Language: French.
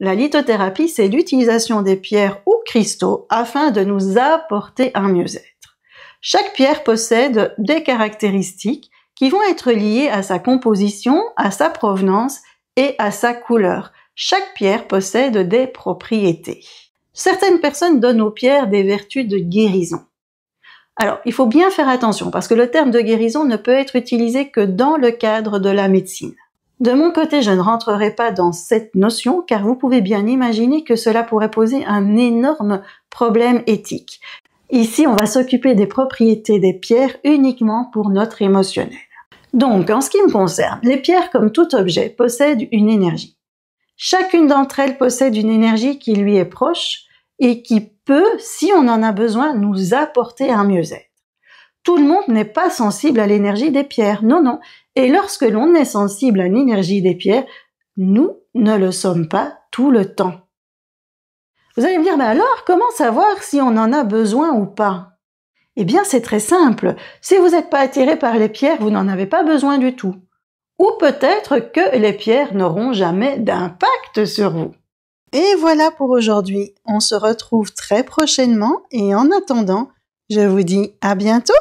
La lithothérapie, c'est l'utilisation des pierres ou cristaux afin de nous apporter un mieux-être. Chaque pierre possède des caractéristiques qui vont être liées à sa composition, à sa provenance et à sa couleur. Chaque pierre possède des propriétés. Certaines personnes donnent aux pierres des vertus de guérison. Alors, il faut bien faire attention parce que le terme de guérison ne peut être utilisé que dans le cadre de la médecine. De mon côté, je ne rentrerai pas dans cette notion car vous pouvez bien imaginer que cela pourrait poser un énorme problème éthique. Ici, on va s'occuper des propriétés des pierres uniquement pour notre émotionnel. Donc, en ce qui me concerne, les pierres, comme tout objet, possèdent une énergie. Chacune d'entre elles possède une énergie qui lui est proche et qui peut, si on en a besoin, nous apporter un mieux-être. Tout le monde n'est pas sensible à l'énergie des pierres. Non, non, et lorsque l'on est sensible à l'énergie des pierres, nous ne le sommes pas tout le temps. Vous allez me dire, mais alors, comment savoir si on en a besoin ou pas Eh bien, c'est très simple. Si vous n'êtes pas attiré par les pierres, vous n'en avez pas besoin du tout. Ou peut-être que les pierres n'auront jamais d'impact sur vous. Et voilà pour aujourd'hui. On se retrouve très prochainement et en attendant, je vous dis à bientôt